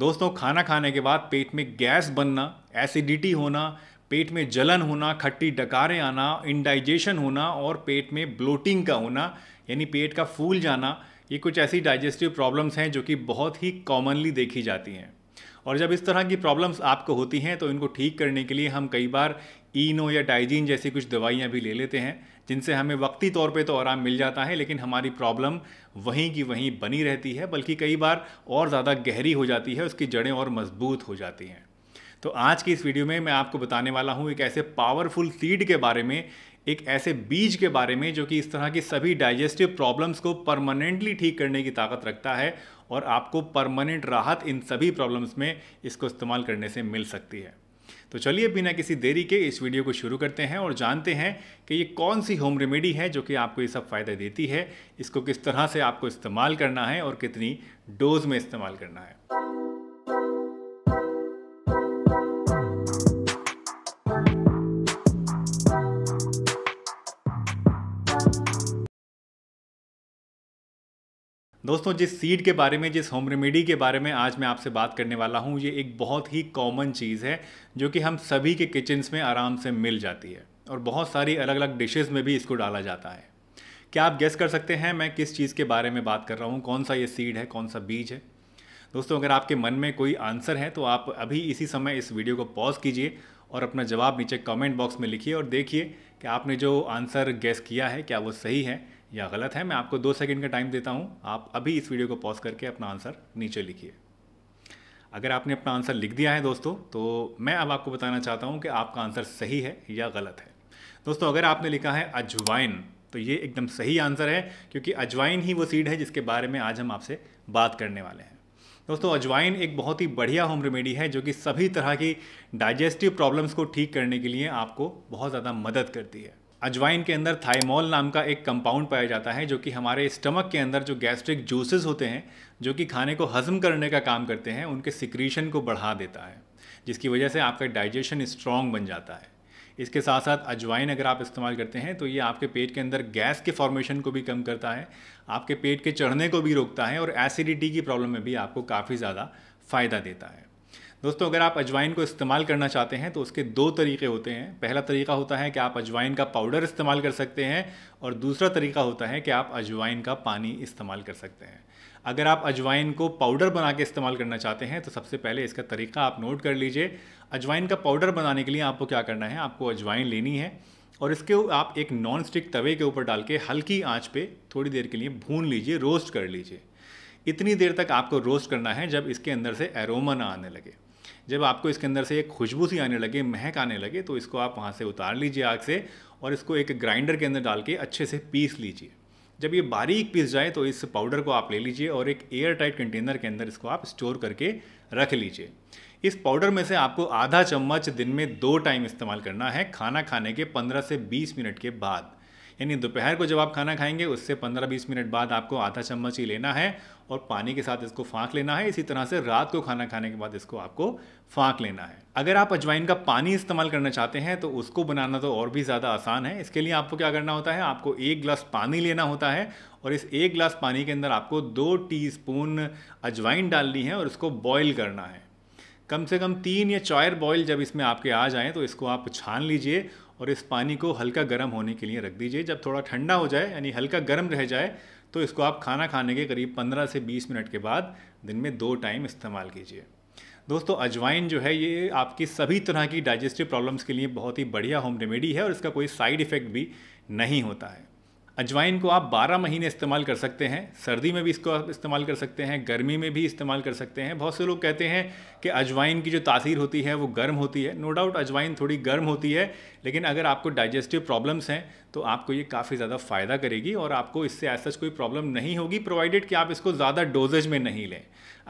दोस्तों खाना खाने के बाद पेट में गैस बनना एसिडिटी होना पेट में जलन होना खट्टी डकारें आना इनडाइजेशन होना और पेट में ब्लोटिंग का होना यानी पेट का फूल जाना ये कुछ ऐसी डाइजेस्टिव प्रॉब्लम्स हैं जो कि बहुत ही कॉमनली देखी जाती हैं और जब इस तरह की प्रॉब्लम्स आपको होती हैं तो इनको ठीक करने के लिए हम कई बार ईनो या डाइजीन जैसी कुछ दवाइयाँ भी ले लेते हैं जिनसे हमें वक्ती तौर पे तो आराम मिल जाता है लेकिन हमारी प्रॉब्लम वहीं की वहीं बनी रहती है बल्कि कई बार और ज़्यादा गहरी हो जाती है उसकी जड़ें और मजबूत हो जाती हैं तो आज की इस वीडियो में मैं आपको बताने वाला हूँ एक ऐसे पावरफुल सीड के बारे में एक ऐसे बीज के बारे में जो कि इस तरह की सभी डाइजेस्टिव प्रॉब्लम्स को परमानेंटली ठीक करने की ताकत रखता है और आपको परमानेंट राहत इन सभी प्रॉब्लम्स में इसको इस्तेमाल करने से मिल सकती है तो चलिए बिना किसी देरी के इस वीडियो को शुरू करते हैं और जानते हैं कि ये कौन सी होम रेमेडी है जो कि आपको ये सब फ़ायदा देती है इसको किस तरह से आपको इस्तेमाल करना है और कितनी डोज में इस्तेमाल करना है दोस्तों जिस सीड के बारे में जिस होम रेमेडी के बारे में आज मैं आपसे बात करने वाला हूँ ये एक बहुत ही कॉमन चीज़ है जो कि हम सभी के किचन्स में आराम से मिल जाती है और बहुत सारी अलग अलग डिशेज़ में भी इसको डाला जाता है क्या आप गेस कर सकते हैं मैं किस चीज़ के बारे में बात कर रहा हूँ कौन सा ये सीड है कौन सा बीज है दोस्तों अगर आपके मन में कोई आंसर है तो आप अभी इसी समय इस वीडियो को पॉज कीजिए और अपना जवाब नीचे कमेंट बॉक्स में लिखिए और देखिए कि आपने जो आंसर गैस किया है क्या वो सही है या गलत है मैं आपको दो सेकंड का टाइम देता हूँ आप अभी इस वीडियो को पॉज करके अपना आंसर नीचे लिखिए अगर आपने अपना आंसर लिख दिया है दोस्तों तो मैं अब आपको बताना चाहता हूँ कि आपका आंसर सही है या गलत है दोस्तों अगर आपने लिखा है अजवाइन तो ये एकदम सही आंसर है क्योंकि अजवाइन ही वो सीड है जिसके बारे में आज हम आपसे बात करने वाले हैं दोस्तों अजवाइन एक बहुत ही बढ़िया होम रेमेडी है जो कि सभी तरह की डाइजेस्टिव प्रॉब्लम्स को ठीक करने के लिए आपको बहुत ज़्यादा मदद करती है अजवाइन के अंदर थाइमोल नाम का एक कंपाउंड पाया जाता है जो कि हमारे स्टमक के अंदर जो गैस्ट्रिक जूसेस होते हैं जो कि खाने को हजम करने का काम करते हैं उनके सिक्रीशन को बढ़ा देता है जिसकी वजह से आपका डाइजेशन स्ट्रॉन्ग बन जाता है इसके साथ साथ अजवाइन अगर आप इस्तेमाल करते हैं तो ये आपके पेट के अंदर गैस के फॉर्मेशन को भी कम करता है आपके पेट के चढ़ने को भी रोकता है और एसिडिटी की प्रॉब्लम में भी आपको काफ़ी ज़्यादा फ़ायदा देता है दोस्तों अगर आप अजवाइन को इस्तेमाल करना चाहते हैं तो उसके दो तरीके होते हैं पहला तरीका होता है कि आप अजवाइन का पाउडर इस्तेमाल कर सकते हैं और दूसरा तरीका होता है कि आप अजवाइन का पानी इस्तेमाल कर सकते हैं अगर आप अजवाइन को पाउडर बना के इस्तेमाल करना चाहते हैं तो सबसे पहले इसका तरीका आप नोट कर लीजिए अजवाइन का पाउडर बनाने के लिए आपको क्या करना है आपको अजवाइन लेनी है और इसके आप एक नॉन स्टिक तवे के ऊपर डाल के हल्की आँच पर थोड़ी देर के लिए भून लीजिए रोस्ट कर लीजिए इतनी देर तक आपको रोस्ट करना है जब इसके अंदर से एरोमा ना आने लगे जब आपको इसके अंदर से एक खुशबू सी आने लगे महक आने लगे तो इसको आप वहाँ से उतार लीजिए आग से और इसको एक ग्राइंडर के अंदर डाल के अच्छे से पीस लीजिए जब ये बारीक पीस जाए तो इस पाउडर को आप ले लीजिए और एक एयर टाइट कंटेनर के अंदर इसको आप स्टोर करके रख लीजिए इस पाउडर में से आपको आधा चम्मच दिन में दो टाइम इस्तेमाल करना है खाना खाने के 15 से 20 मिनट के बाद यानी दोपहर को जब आप खाना खाएंगे उससे 15-20 मिनट बाद आपको आधा चम्मच ही लेना है और पानी के साथ इसको फाँक लेना है इसी तरह से रात को खाना खाने के बाद इसको आपको फाँक लेना है अगर आप अजवाइन का पानी इस्तेमाल करना चाहते हैं तो उसको बनाना तो और भी ज़्यादा आसान है इसके लिए आपको क्या करना होता है आपको एक ग्लास पानी लेना होता है और इस एक ग्लास पानी के अंदर आपको दो टी अजवाइन डालनी है और इसको बॉयल करना है कम से कम तीन या चार बॉयल जब इसमें आपके आ जाएँ तो इसको आप छान लीजिए और इस पानी को हल्का गर्म होने के लिए रख दीजिए जब थोड़ा ठंडा हो जाए यानी हल्का गर्म रह जाए तो इसको आप खाना खाने के करीब 15 से 20 मिनट के बाद दिन में दो टाइम इस्तेमाल कीजिए दोस्तों अजवाइन जो है ये आपकी सभी तरह की डाइजेस्टिव प्रॉब्लम्स के लिए बहुत ही बढ़िया होम रेमेडी है और इसका कोई साइड इफ़ेक्ट भी नहीं होता है अजवाइन को आप 12 महीने इस्तेमाल कर सकते हैं सर्दी में भी इसको आप इस्तेमाल कर सकते हैं गर्मी में भी इस्तेमाल कर सकते हैं बहुत से लोग कहते हैं कि अजवाइन की जो तासीर होती है वो गर्म होती है नो डाउट अजवाइन थोड़ी गर्म होती है लेकिन अगर आपको डाइजेस्टिव प्रॉब्लम्स हैं तो आपको ये काफ़ी ज़्यादा फ़ायदा करेगी और आपको इससे ऐसा कोई प्रॉब्लम नहीं होगी प्रोवाइडेड कि आप इसको ज़्यादा डोजेज में नहीं लें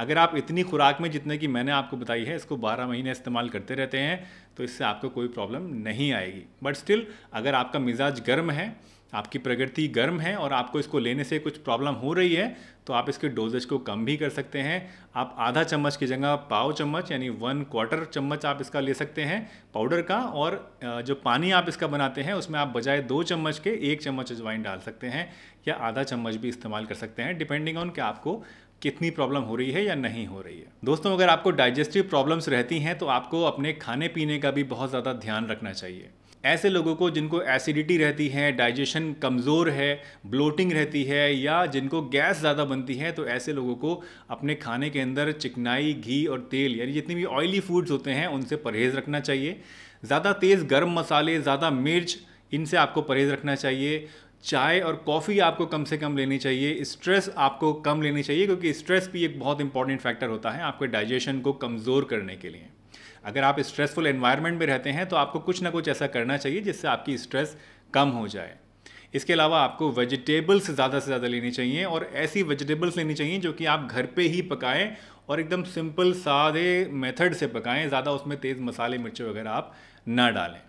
अगर आप इतनी खुराक में जितने की मैंने आपको बताई है इसको 12 महीने इस्तेमाल करते रहते हैं तो इससे आपको कोई प्रॉब्लम नहीं आएगी बट स्टिल अगर आपका मिजाज गर्म है आपकी प्रगति गर्म है और आपको इसको लेने से कुछ प्रॉब्लम हो रही है तो आप इसके डोजेज को कम भी कर सकते हैं आप आधा चम्मच की जगह पाव चम्मच यानी वन क्वार्टर चम्मच आप इसका ले सकते हैं पाउडर का और जो पानी आप इसका बनाते हैं उसमें आप बजाय दो चम्मच के एक चम्मच अजवाइन डाल सकते हैं या आधा चम्मच भी इस्तेमाल कर सकते हैं डिपेंडिंग ऑन कि आपको कितनी प्रॉब्लम हो रही है या नहीं हो रही है दोस्तों अगर आपको डाइजेस्टिव प्रॉब्लम्स रहती हैं तो आपको अपने खाने पीने का भी बहुत ज़्यादा ध्यान रखना चाहिए ऐसे लोगों को जिनको एसिडिटी रहती है डाइजेशन कमज़ोर है ब्लोटिंग रहती है या जिनको गैस ज़्यादा बनती है तो ऐसे लोगों को अपने खाने के अंदर चिकनाई घी और तेल यानी जितने भी ऑयली फूड्स होते हैं उनसे परहेज़ रखना चाहिए ज़्यादा तेज़ गर्म मसाले ज़्यादा मिर्च इनसे आपको परहेज़ रखना चाहिए चाय और कॉफ़ी आपको कम से कम लेनी चाहिए स्ट्रेस आपको कम लेनी चाहिए क्योंकि स्ट्रेस भी एक बहुत इंपॉर्टेंट फैक्टर होता है आपके डाइजेशन को कमज़ोर करने के लिए अगर आप स्ट्रेसफुल एनवायरनमेंट में रहते हैं तो आपको कुछ ना कुछ ऐसा करना चाहिए जिससे आपकी स्ट्रेस कम हो जाए इसके अलावा आपको वेजिटेबल्स ज़्यादा से ज़्यादा लेनी चाहिए और ऐसी वेजिटेबल्स लेनी चाहिए जो कि आप घर पे ही पकाएं और एकदम सिंपल सादे मेथड से पकाएं ज़्यादा उसमें तेज़ मसाले मिर्च वगैरह आप ना डालें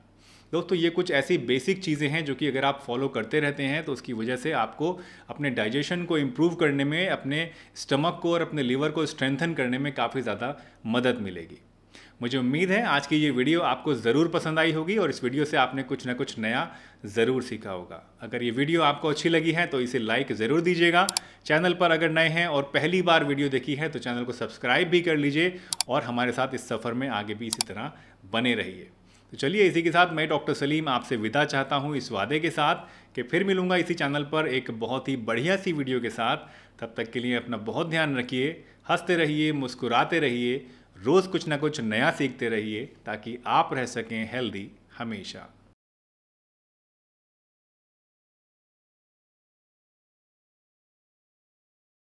दोस्तों ये कुछ ऐसी बेसिक चीज़ें हैं जो कि अगर आप फॉलो करते रहते हैं तो उसकी वजह से आपको अपने डाइजेशन को इम्प्रूव करने में अपने स्टमक को और अपने लीवर को स्ट्रेंथन करने में काफ़ी ज़्यादा मदद मिलेगी मुझे उम्मीद है आज की ये वीडियो आपको ज़रूर पसंद आई होगी और इस वीडियो से आपने कुछ ना कुछ नया ज़रूर सीखा होगा अगर ये वीडियो आपको अच्छी लगी है तो इसे लाइक ज़रूर दीजिएगा चैनल पर अगर नए हैं और पहली बार वीडियो देखी है तो चैनल को सब्सक्राइब भी कर लीजिए और हमारे साथ इस सफ़र में आगे भी इसी तरह बने रहिए तो चलिए इसी के साथ मैं डॉक्टर सलीम आपसे विदा चाहता हूँ इस वादे के साथ कि फिर मिलूँगा इसी चैनल पर एक बहुत ही बढ़िया सी वीडियो के साथ तब तक के लिए अपना बहुत ध्यान रखिए हंसते रहिए मुस्कुराते रहिए रोज़ कुछ ना कुछ नया सीखते रहिए ताकि आप रह सकें हेल्दी हमेशा